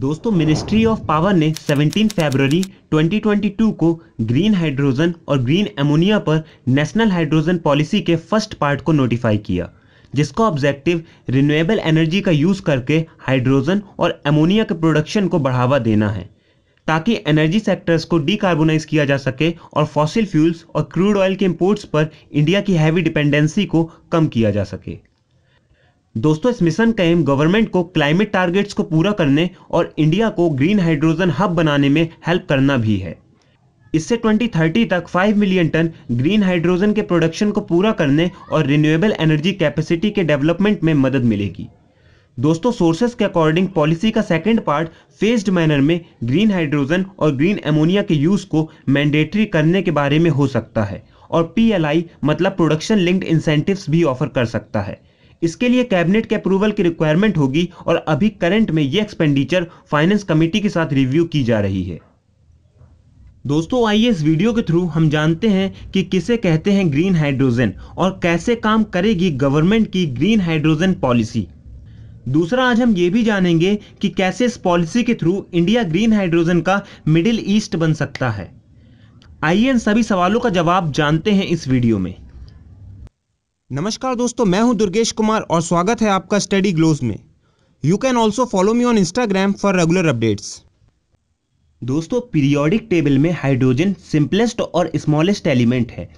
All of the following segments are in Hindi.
दोस्तों मिनिस्ट्री ऑफ पावर ने 17 फरवरी 2022 को ग्रीन हाइड्रोजन और ग्रीन एमोनिया पर नेशनल हाइड्रोजन पॉलिसी के फर्स्ट पार्ट को नोटिफाई किया जिसका ऑब्जेक्टिव रिन्यूएबल एनर्जी का यूज़ करके हाइड्रोजन और एमोनिया के प्रोडक्शन को बढ़ावा देना है ताकि एनर्जी सेक्टर्स को डिकार्बोनाइज किया जा सके और फॉसिल फ्यूल्स और क्रूड ऑयल के इम्पोर्ट्स पर इंडिया की हैवी डिपेंडेंसी को कम किया जा सके दोस्तों इस मिशन का एम गवर्नमेंट को क्लाइमेट टारगेट्स को पूरा करने और इंडिया को ग्रीन हाइड्रोजन हब बनाने में हेल्प करना भी है इससे 2030 तक 5 मिलियन टन ग्रीन हाइड्रोजन के प्रोडक्शन को पूरा करने और रिन्यूएबल एनर्जी कैपेसिटी के डेवलपमेंट में मदद मिलेगी दोस्तों सोर्सेज के अकॉर्डिंग पॉलिसी का सेकेंड पार्ट फेज्ड मैनर में ग्रीन हाइड्रोजन और ग्रीन एमोनिया के यूज को मैंडेटरी करने के बारे में हो सकता है और पी मतलब प्रोडक्शन लिंक्ड इंसेंटिव्स भी ऑफर कर सकता है इसके लिए कैबिनेट के अप्रूवल की रिक्वायरमेंट होगी और अभी करंट में ये एक्सपेंडिचर फाइनेंस कमेटी के साथ रिव्यू की जा रही है दोस्तों आइए इस वीडियो के थ्रू हम जानते हैं कि किसे कहते हैं ग्रीन हाइड्रोजन और कैसे काम करेगी गवर्नमेंट की ग्रीन हाइड्रोजन पॉलिसी दूसरा आज हम ये भी जानेंगे कि कैसे इस पॉलिसी के थ्रू इंडिया ग्रीन हाइड्रोजन का मिडिल ईस्ट बन सकता है आइए इन सभी सवालों का जवाब जानते हैं इस वीडियो में नमस्कार दोस्तों मैं हूं दुर्गेश कुमार और स्वागत है आपका स्टडी ग्लोज में you can also follow me on Instagram for regular updates दोस्तों पीरियोडिक टेबल में हाइड्रोजन सिंपलेस्ट और स्मॉलेस्ट एलिमेंट है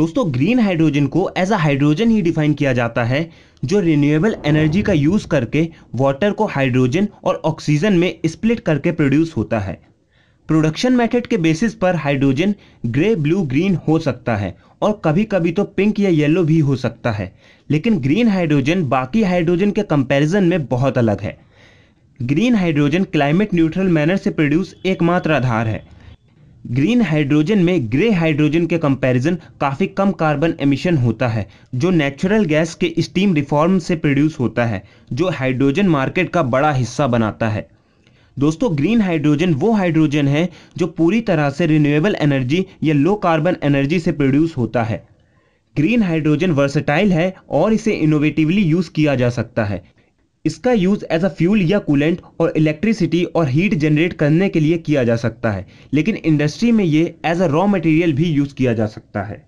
दोस्तों ग्रीन हाइड्रोजन को एज अ हाइड्रोजन ही डिफाइन किया जाता है जो रिन्यूएबल एनर्जी का यूज़ करके वाटर को हाइड्रोजन और ऑक्सीजन में स्प्लिट करके प्रोड्यूस होता है प्रोडक्शन मेथड के बेसिस पर हाइड्रोजन ग्रे ब्लू ग्रीन हो सकता है और कभी कभी तो पिंक या येलो भी हो सकता है लेकिन ग्रीन हाइड्रोजन बाकी हाइड्रोजन के कंपैरिजन में बहुत अलग है green hydrogen climate neutral manner से प्रोड्यूस एकमात्र आधार है ग्रीन हाइड्रोजन में ग्रे हाइड्रोजन के कंपैरिजन काफ़ी कम कार्बन एमिशन होता है जो नेचुरल गैस के स्टीम रिफॉर्म से प्रोड्यूस होता है जो हाइड्रोजन मार्केट का बड़ा हिस्सा बनाता है दोस्तों ग्रीन हाइड्रोजन वो हाइड्रोजन है जो पूरी तरह से रिन्यूएबल एनर्जी या लो कार्बन एनर्जी से प्रोड्यूस होता है ग्रीन हाइड्रोजन वर्सेटाइल है और इसे इनोवेटिवली यूज किया जा सकता है इसका यूज एज अ फ्यूल या कूलेंट और इलेक्ट्रिसिटी और हीट जनरेट करने के लिए किया जा सकता है लेकिन इंडस्ट्री में ये एज अ रॉ मटेरियल भी यूज किया जा सकता है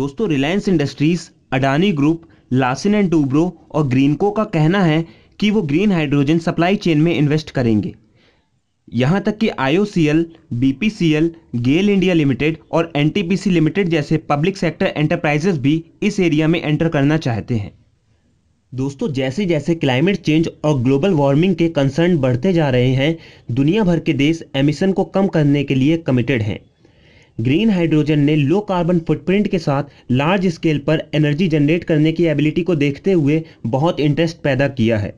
दोस्तों रिलायंस इंडस्ट्रीज अडानी ग्रुप लासिन एंड टूब्रो और ग्रीनको का कहना है कि वो ग्रीन हाइड्रोजन सप्लाई चेन में इन्वेस्ट करेंगे यहाँ तक कि IOCL, BPCL, GAIL India Limited और एनटीपीसी लिमिटेड जैसे पब्लिक सेक्टर एंटरप्राइजेस भी इस एरिया में एंटर करना चाहते हैं दोस्तों जैसे जैसे क्लाइमेट चेंज और ग्लोबल वार्मिंग के कंसर्न बढ़ते जा रहे हैं दुनिया भर के देश एमिशन को कम करने के लिए कमिटेड हैं ग्रीन हाइड्रोजन ने लो कार्बन फुटप्रिंट के साथ लार्ज स्केल पर एनर्जी जनरेट करने की एबिलिटी को देखते हुए बहुत इंटरेस्ट पैदा किया है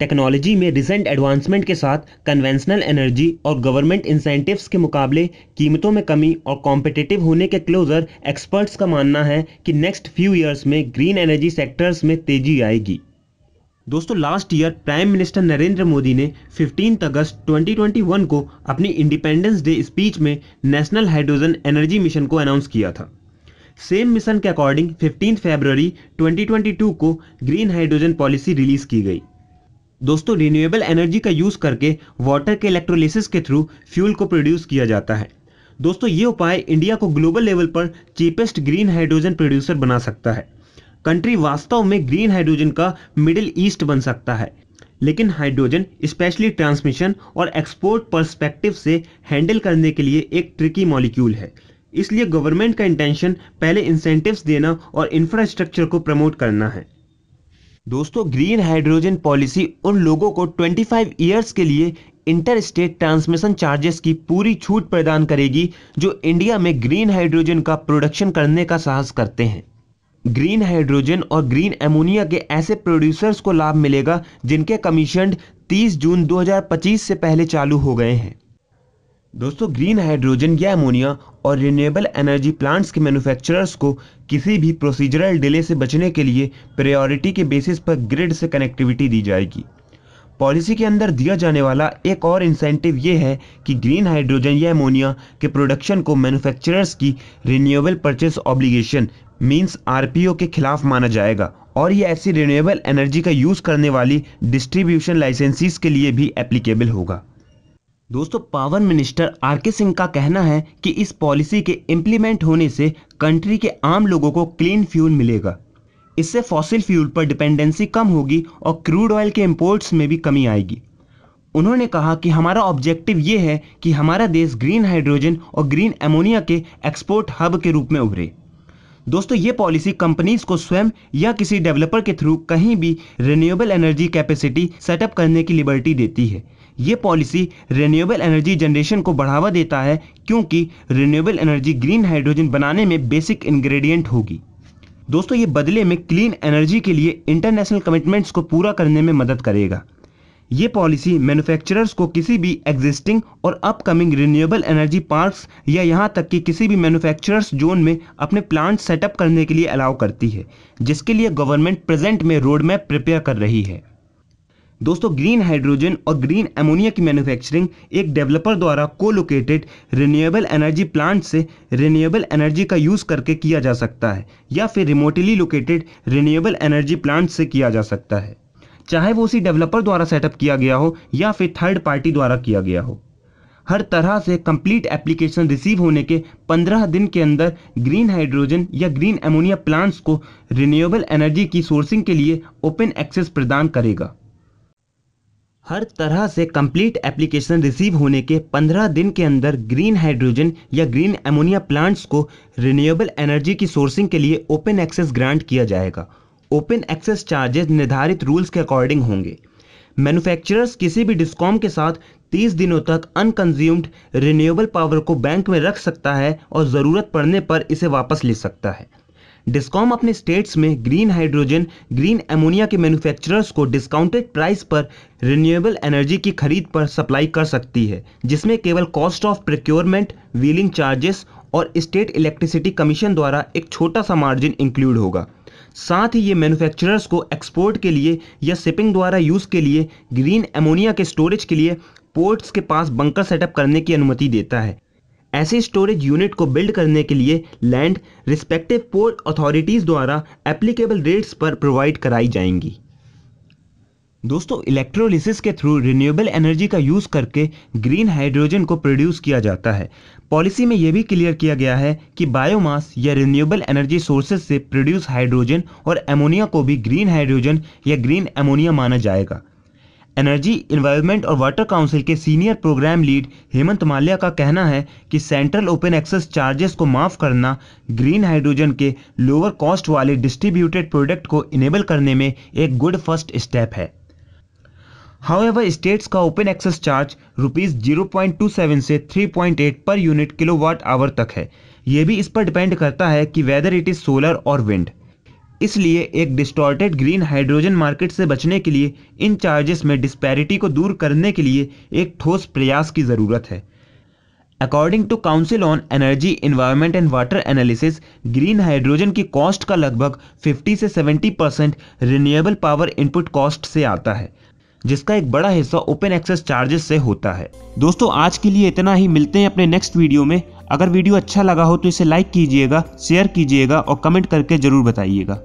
टेक्नोलॉजी में रिसेंट एडवांसमेंट के साथ कन्वेंशनल एनर्जी और गवर्नमेंट इंसेंटिव्स के मुकाबले कीमतों में कमी और कॉम्पिटिटिव होने के क्लोजर एक्सपर्ट्स का मानना है कि नेक्स्ट फ्यू ईयर्स में ग्रीन एनर्जी सेक्टर्स में तेजी आएगी दोस्तों last year prime minister Narendra Modi ने 15 अगस्त 2021 को अपनी इंडिपेंडेंस डे स्पीच में नेशनल हाइड्रोजन एनर्जी मिशन को अनाउंस किया था सेम मिशन के अकॉर्डिंग 15 फरवरी 2022 को ग्रीन हाइड्रोजन पॉलिसी रिलीज की गई दोस्तों रिन्यूएबल एनर्जी का यूज़ करके वाटर के इलेक्ट्रोलिसिस के थ्रू फ्यूल को प्रोड्यूस किया जाता है दोस्तों ये उपाय इंडिया को ग्लोबल लेवल पर चीपेस्ट ग्रीन हाइड्रोजन प्रोड्यूसर बना सकता है कंट्री वास्तव में ग्रीन हाइड्रोजन का मिडिल ईस्ट बन सकता है लेकिन हाइड्रोजन स्पेशली ट्रांसमिशन और एक्सपोर्ट परस्पेक्टिव से हैंडल करने के लिए एक ट्रिकी मॉलिक्यूल है इसलिए गवर्नमेंट का इंटेंशन पहले इंसेंटिव्स देना और इंफ्रास्ट्रक्चर को प्रमोट करना है दोस्तों ग्रीन हाइड्रोजन पॉलिसी उन लोगों को 25 ईयर्स के लिए इंटर स्टेट ट्रांसमिशन चार्जेस की पूरी छूट प्रदान करेगी जो इंडिया में ग्रीन हाइड्रोजन का प्रोडक्शन करने का साहस करते हैं ग्रीन हाइड्रोजन और ग्रीन एमोनिया के ऐसे प्रोड्यूसर्स को लाभ मिलेगा जिनके कमीशन 30 जून 2025 से पहले चालू हो गए हैं दोस्तों ग्रीन हाइड्रोजन या अमोनिया और रिन्यूएबल एनर्जी प्लांट्स के मैन्युफैक्चरर्स को किसी भी प्रोसीजरल डिले से बचने के लिए प्रायोरिटी के बेसिस पर ग्रिड से कनेक्टिविटी दी जाएगी पॉलिसी के अंदर दिया जाने वाला एक और इंसेंटिव ये है कि ग्रीन हाइड्रोजन या अमोनिया के प्रोडक्शन को मैनुफैक्चरर्स की renewable purchase obligation means R के खिलाफ माना जाएगा और ये ऐसी रिन्यूएबल एनर्जी का यूज़ करने वाली डिस्ट्रीब्यूशन लाइसेंसीज के लिए भी एप्लीकेबल होगा दोस्तों पावर मिनिस्टर आर के सिंह का कहना है कि इस पॉलिसी के इम्प्लीमेंट होने से कंट्री के आम लोगों को क्लीन फ्यूल मिलेगा इससे फॉसिल फ्यूल पर डिपेंडेंसी कम होगी और क्रूड ऑयल के इम्पोर्ट्स में भी कमी आएगी उन्होंने कहा कि हमारा ऑब्जेक्टिव ये है कि हमारा देश ग्रीन हाइड्रोजन और ग्रीन एमोनिया के एक्सपोर्ट हब के रूप में उभरे दोस्तों ये पॉलिसी कंपनीज को स्वयं या किसी डेवलपर के थ्रू कहीं भी रिन्यूएबल एनर्जी कैपेसिटी सेटअप करने की लिबर्टी देती है ये पॉलिसी रिन्यूएबल एनर्जी जनरेशन को बढ़ावा देता है क्योंकि रिन्यूएबल एनर्जी ग्रीन हाइड्रोजन बनाने में बेसिक इंग्रेडिएंट होगी दोस्तों ये बदले में क्लीन एनर्जी के लिए इंटरनेशनल कमिटमेंट्स को पूरा करने में मदद करेगा ये पॉलिसी मैन्युफैक्चरर्स को किसी भी एग्जिस्टिंग और अपकमिंग रिन्यूएबल एनर्जी पार्क्स या यहाँ तक कि किसी भी मैन्युफैक्चरर्स जोन में अपने प्लांट सेटअप करने के लिए अलाउ करती है जिसके लिए गवर्नमेंट प्रेजेंट में रोड मैप प्रिपेयर कर रही है दोस्तों ग्रीन हाइड्रोजन और ग्रीन एमोनिया की मैन्युफैक्चरिंग एक डेवलपर द्वारा को लोकेटेड रिन्यूएबल एनर्जी प्लांट से रिन्यूएबल एनर्जी का यूज़ करके किया जा सकता है या फिर remotely located renewable energy plant से किया जा सकता है चाहे वो उसी डेवलपर द्वारा सेटअप किया गया हो या फिर थर्ड पार्टी द्वारा किया गया हो हर तरह से कंप्लीट एप्लीकेशन रिसीव होने के 15 दिन के अंदर ग्रीन हाइड्रोजन या ग्रीन एमोनिया प्लांट्स को रिन्यूएबल एनर्जी की सोर्सिंग के लिए ओपन एक्सेस प्रदान करेगा हर तरह से कंप्लीट एप्लीकेशन रिसीव होने के 15 दिन के अंदर ग्रीन हाइड्रोजन या ग्रीन एमोनिया प्लांट्स को रिन्यूएबल एनर्जी की सोर्सिंग के लिए ओपन एक्सेस ग्रांट किया जाएगा ओपन एक्सेस चार्जेस निर्धारित रूल्स के अकॉर्डिंग होंगे मैन्युफैक्चरर्स किसी भी डिस्कॉम के साथ 30 दिनों तक अनकंज्यूम्ड रिन्यूएबल पावर को बैंक में रख सकता है और ज़रूरत पड़ने पर इसे वापस ले सकता है डिस्कॉम अपने स्टेट्स में ग्रीन हाइड्रोजन ग्रीन एमोनिया के मैन्युफैक्चरर्स को डिस्काउंटेड प्राइस पर रिन्यूएबल एनर्जी की खरीद पर सप्लाई कर सकती है जिसमें केवल cost of procurement wheeling charges और स्टेट इलेक्ट्रिसिटी कमीशन द्वारा एक छोटा सा मार्जिन इंक्लूड होगा साथ ही ये मैन्युफैक्चरर्स को एक्सपोर्ट के लिए या शिपिंग द्वारा यूज़ के लिए ग्रीन एमोनिया के स्टोरेज के लिए पोर्ट्स के पास बंकर सेटअप करने की अनुमति देता है ऐसी स्टोरेज यूनिट को बिल्ड करने के लिए लैंड रिस्पेक्टिव पोर्ट अथॉरिटीज़ द्वारा एप्लीकेबल रेट्स पर प्रोवाइड कराई जाएंगी दोस्तों इलेक्ट्रोलिसिस के थ्रू रिन्यूएबल एनर्जी का यूज़ करके ग्रीन हाइड्रोजन को प्रोड्यूस किया जाता है पॉलिसी में यह भी क्लियर किया गया है कि बायोमास या रिन्यूएबल एनर्जी सोर्सेज से प्रोड्यूस हाइड्रोजन और एमोनिया को भी ग्रीन हाइड्रोजन या ग्रीन एमोनिया माना जाएगा एनर्जी इन्वायरमेंट और वाटर काउंसिल के senior programme lead Hemant Mallya का कहना है कि सेंट्रल ओपन एक्सेस चार्जेस को माफ करना ग्रीन हाइड्रोजन के लोअर कॉस्ट वाले डिस्ट्रीब्यूटेड प्रोडक्ट को इनेबल करने में एक गुड फर्स्ट स्टेप है हाउएवर स्टेट्स का open access charge rupees zero point two seven से three point eight per unit kilowatt hour तक है यह भी इस पर डिपेंड करता है कि वेदर इट इज़ सोलर और विंड इसलिए एक डिस्टॉर्टेड ग्रीन हाइड्रोजन मार्केट से बचने के लिए इन चार्जेस में डिस्पैरिटी को दूर करने के लिए एक ठोस प्रयास की ज़रूरत है according to council on energy environment and water analysis green hydrogen की कॉस्ट का लगभग 50 से 70 percent renewable power input cost से आता है जिसका एक बड़ा हिस्सा ओपन एक्सेस चार्जेस से होता है दोस्तों आज के लिए इतना ही मिलते हैं अपने नेक्स्ट वीडियो में अगर वीडियो अच्छा लगा हो तो इसे लाइक कीजिएगा शेयर कीजिएगा और कमेंट करके ज़रूर बताइएगा